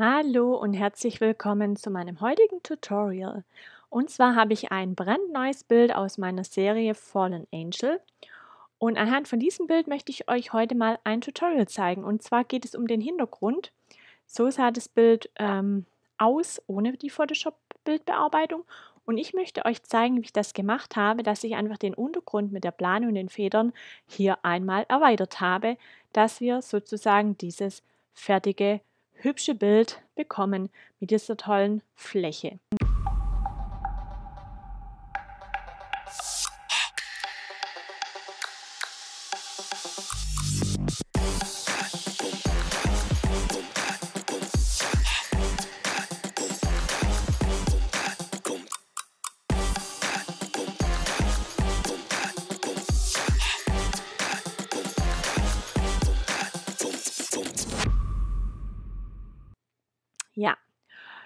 Hallo und herzlich willkommen zu meinem heutigen Tutorial. Und zwar habe ich ein brandneues Bild aus meiner Serie Fallen Angel. Und anhand von diesem Bild möchte ich euch heute mal ein Tutorial zeigen. Und zwar geht es um den Hintergrund. So sah das Bild ähm, aus, ohne die Photoshop-Bildbearbeitung. Und ich möchte euch zeigen, wie ich das gemacht habe, dass ich einfach den Untergrund mit der Plane und den Federn hier einmal erweitert habe, dass wir sozusagen dieses fertige hübsche Bild bekommen mit dieser tollen Fläche. Ja,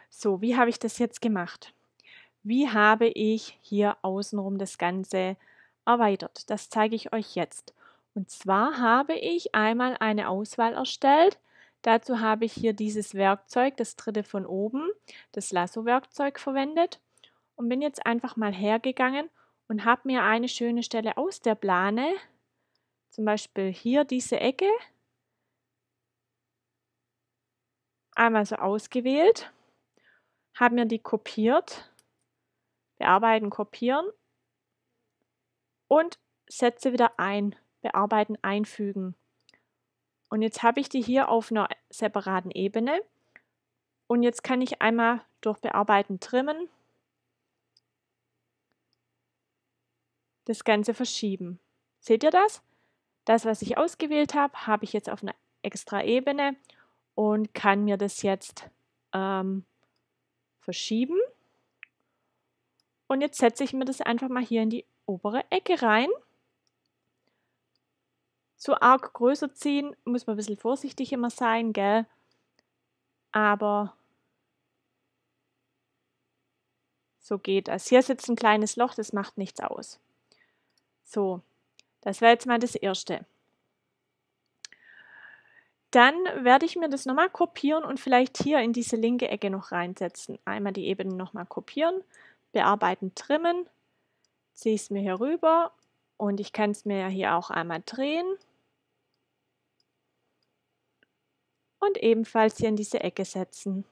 so, wie habe ich das jetzt gemacht? Wie habe ich hier außenrum das Ganze erweitert? Das zeige ich euch jetzt. Und zwar habe ich einmal eine Auswahl erstellt. Dazu habe ich hier dieses Werkzeug, das dritte von oben, das Lasso-Werkzeug verwendet und bin jetzt einfach mal hergegangen und habe mir eine schöne Stelle aus der Plane, zum Beispiel hier diese Ecke, einmal so ausgewählt, habe mir die kopiert, bearbeiten, kopieren und setze wieder ein, bearbeiten, einfügen. Und jetzt habe ich die hier auf einer separaten Ebene und jetzt kann ich einmal durch Bearbeiten trimmen, das Ganze verschieben. Seht ihr das? Das, was ich ausgewählt habe, habe ich jetzt auf einer extra Ebene und kann mir das jetzt ähm, verschieben. Und jetzt setze ich mir das einfach mal hier in die obere Ecke rein. Zu arg größer ziehen, muss man ein bisschen vorsichtig immer sein, gell? Aber so geht das. Hier ist jetzt ein kleines Loch, das macht nichts aus. So, das wäre jetzt mal das Erste. Dann werde ich mir das nochmal kopieren und vielleicht hier in diese linke Ecke noch reinsetzen. Einmal die Ebene nochmal kopieren, bearbeiten, trimmen, ziehe es mir hier rüber und ich kann es mir ja hier auch einmal drehen. Und ebenfalls hier in diese Ecke setzen.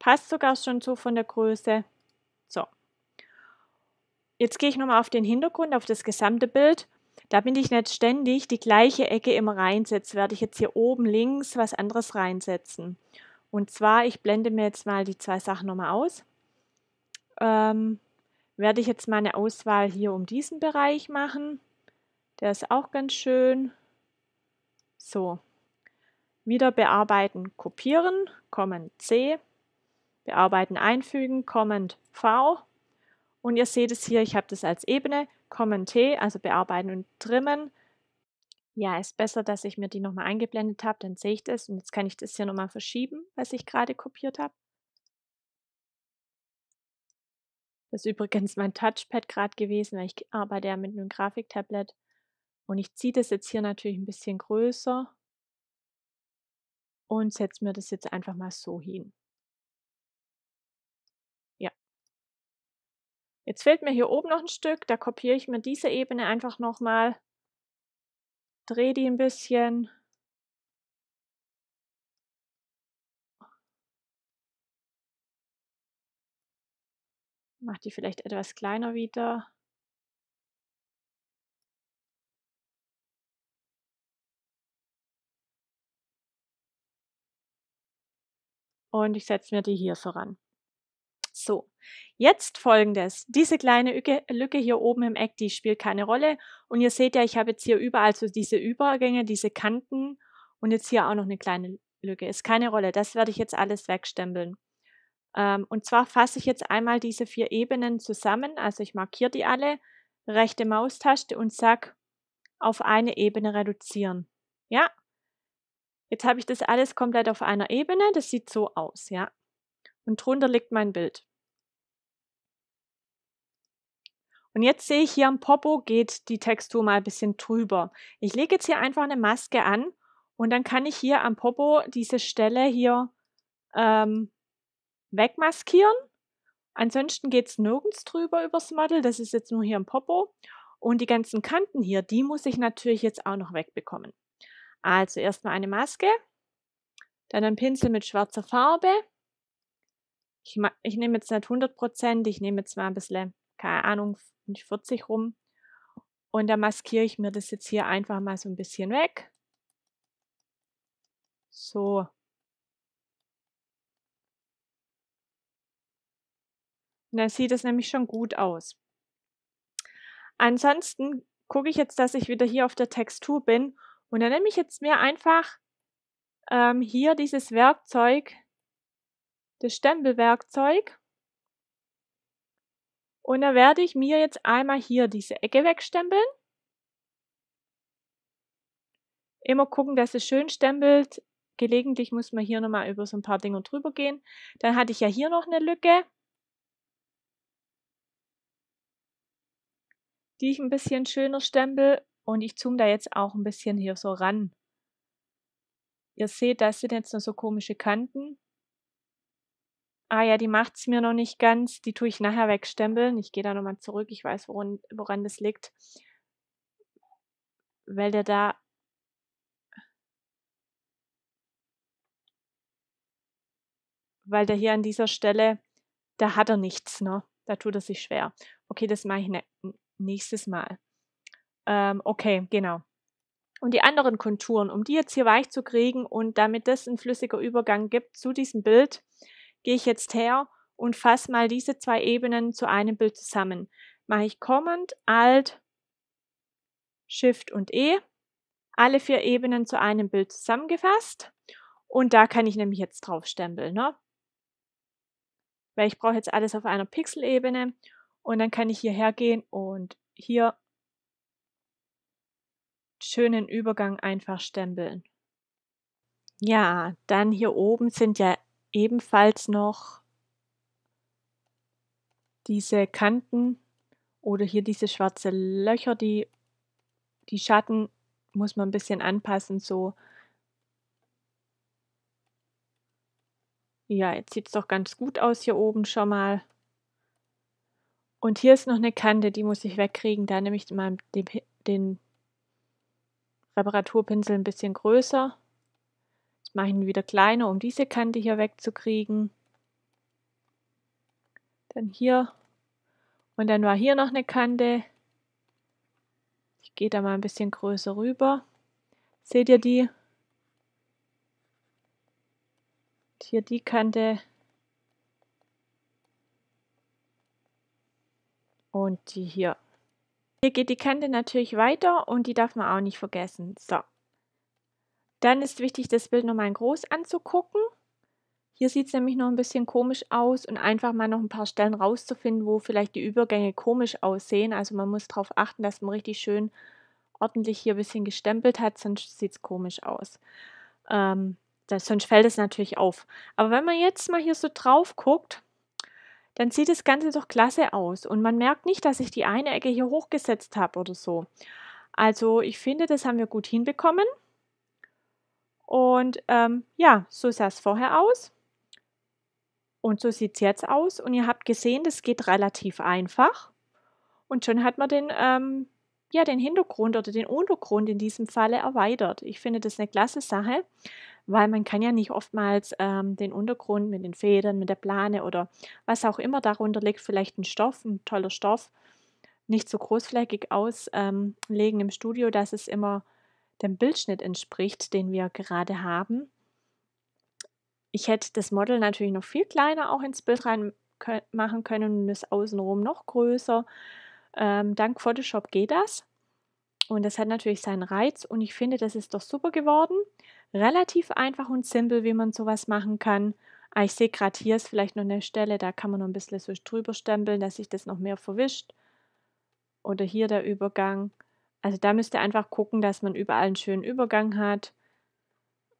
Passt sogar schon so von der Größe. So. Jetzt gehe ich nochmal auf den Hintergrund, auf das gesamte Bild damit ich nicht ständig die gleiche Ecke immer reinsetze, werde ich jetzt hier oben links was anderes reinsetzen. Und zwar, ich blende mir jetzt mal die zwei Sachen nochmal aus. Ähm, werde ich jetzt meine Auswahl hier um diesen Bereich machen. Der ist auch ganz schön. So, wieder bearbeiten, kopieren, Command C, bearbeiten, einfügen, Command V. Und ihr seht es hier, ich habe das als Ebene, Commenter, also bearbeiten und trimmen. Ja, ist besser, dass ich mir die nochmal eingeblendet habe, dann sehe ich das und jetzt kann ich das hier nochmal verschieben, was ich gerade kopiert habe. Das ist übrigens mein Touchpad gerade gewesen, weil ich arbeite ja mit einem Grafiktablet. Und ich ziehe das jetzt hier natürlich ein bisschen größer und setze mir das jetzt einfach mal so hin. Jetzt fehlt mir hier oben noch ein Stück, da kopiere ich mir diese Ebene einfach nochmal, drehe die ein bisschen. Mache die vielleicht etwas kleiner wieder. Und ich setze mir die hier voran. So, jetzt folgendes. Diese kleine Lücke hier oben im Eck, die spielt keine Rolle. Und ihr seht ja, ich habe jetzt hier überall so diese Übergänge, diese Kanten und jetzt hier auch noch eine kleine Lücke. Ist keine Rolle. Das werde ich jetzt alles wegstempeln. Ähm, und zwar fasse ich jetzt einmal diese vier Ebenen zusammen. Also ich markiere die alle, rechte Maustaste und sage auf eine Ebene reduzieren. Ja, Jetzt habe ich das alles komplett auf einer Ebene. Das sieht so aus, ja und drunter liegt mein Bild. Und jetzt sehe ich hier am Popo geht die Textur mal ein bisschen drüber. Ich lege jetzt hier einfach eine Maske an und dann kann ich hier am Popo diese Stelle hier ähm, wegmaskieren. Ansonsten geht es nirgends drüber übers Model. Das ist jetzt nur hier am Popo. Und die ganzen Kanten hier, die muss ich natürlich jetzt auch noch wegbekommen. Also erstmal eine Maske, dann ein Pinsel mit schwarzer Farbe ich, ich nehme jetzt nicht 100 Prozent, ich nehme jetzt mal ein bisschen, keine Ahnung, 40 rum. Und dann maskiere ich mir das jetzt hier einfach mal so ein bisschen weg. So. Und dann sieht es nämlich schon gut aus. Ansonsten gucke ich jetzt, dass ich wieder hier auf der Textur bin. Und dann nehme ich jetzt mir einfach ähm, hier dieses Werkzeug das Stempelwerkzeug. Und da werde ich mir jetzt einmal hier diese Ecke wegstempeln. Immer gucken, dass es schön stempelt. Gelegentlich muss man hier nochmal über so ein paar Dinge drüber gehen. Dann hatte ich ja hier noch eine Lücke. Die ich ein bisschen schöner stempel. Und ich zoome da jetzt auch ein bisschen hier so ran. Ihr seht, das sind jetzt nur so komische Kanten ah ja, die macht es mir noch nicht ganz, die tue ich nachher wegstempeln, ich gehe da nochmal zurück, ich weiß, woran, woran das liegt, weil der da weil der hier an dieser Stelle, da hat er nichts, ne? Da tut er sich schwer. Okay, das mache ich ne nächstes Mal. Ähm, okay, genau. Und die anderen Konturen, um die jetzt hier weich zu kriegen und damit das ein flüssiger Übergang gibt zu diesem Bild, gehe ich jetzt her und fasse mal diese zwei Ebenen zu einem Bild zusammen. Mache ich Command, Alt, Shift und E, alle vier Ebenen zu einem Bild zusammengefasst. Und da kann ich nämlich jetzt drauf stempeln, ne? Weil ich brauche jetzt alles auf einer Pixelebene. Und dann kann ich hierher gehen und hier schönen Übergang einfach stempeln. Ja, dann hier oben sind ja ebenfalls noch diese Kanten oder hier diese schwarzen Löcher, die, die Schatten muss man ein bisschen anpassen, so. Ja, jetzt sieht es doch ganz gut aus hier oben schon mal. Und hier ist noch eine Kante, die muss ich wegkriegen. Da nehme ich mal den Reparaturpinsel ein bisschen größer. Jetzt mache ich ihn wieder kleiner, um diese Kante hier wegzukriegen. Dann hier. Und dann war hier noch eine Kante. Ich gehe da mal ein bisschen größer rüber. Seht ihr die? Und hier die Kante. Und die hier. Hier geht die Kante natürlich weiter und die darf man auch nicht vergessen. So, dann ist wichtig, das Bild nochmal in groß anzugucken. Hier sieht es nämlich noch ein bisschen komisch aus und einfach mal noch ein paar Stellen rauszufinden, wo vielleicht die Übergänge komisch aussehen. Also man muss darauf achten, dass man richtig schön ordentlich hier ein bisschen gestempelt hat, sonst sieht es komisch aus. Ähm, das, sonst fällt es natürlich auf. Aber wenn man jetzt mal hier so drauf guckt, dann sieht das Ganze doch klasse aus. Und man merkt nicht, dass ich die eine Ecke hier hochgesetzt habe oder so. Also ich finde, das haben wir gut hinbekommen. Und ähm, ja, so sah es vorher aus. Und so sieht es jetzt aus. Und ihr habt gesehen, das geht relativ einfach. Und schon hat man den, ähm, ja, den Hintergrund oder den Untergrund in diesem Falle erweitert. Ich finde das eine klasse Sache, weil man kann ja nicht oftmals ähm, den Untergrund mit den Federn, mit der Plane oder was auch immer darunter liegt, vielleicht ein Stoff, ein toller Stoff, nicht so großflächig auslegen ähm, im Studio, dass es immer dem Bildschnitt entspricht, den wir gerade haben. Ich hätte das Model natürlich noch viel kleiner auch ins Bild rein machen können und das außenrum noch größer. Ähm, dank Photoshop geht das. Und das hat natürlich seinen Reiz und ich finde, das ist doch super geworden. Relativ einfach und simpel, wie man sowas machen kann. Ah, ich sehe gerade hier ist vielleicht noch eine Stelle, da kann man noch ein bisschen so drüber stempeln, dass sich das noch mehr verwischt. Oder hier der Übergang. Also da müsst ihr einfach gucken, dass man überall einen schönen Übergang hat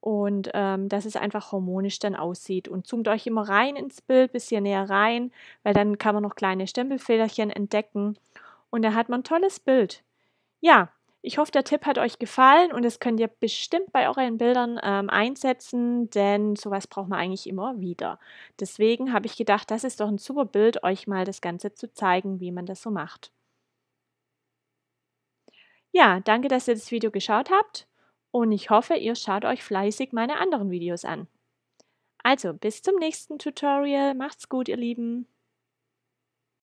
und ähm, dass es einfach harmonisch dann aussieht. Und zoomt euch immer rein ins Bild, bisschen näher rein, weil dann kann man noch kleine Stempelfederchen entdecken und dann hat man ein tolles Bild. Ja, ich hoffe, der Tipp hat euch gefallen und das könnt ihr bestimmt bei euren Bildern ähm, einsetzen, denn sowas braucht man eigentlich immer wieder. Deswegen habe ich gedacht, das ist doch ein super Bild, euch mal das Ganze zu zeigen, wie man das so macht. Ja, danke, dass ihr das Video geschaut habt und ich hoffe, ihr schaut euch fleißig meine anderen Videos an. Also, bis zum nächsten Tutorial. Macht's gut, ihr Lieben.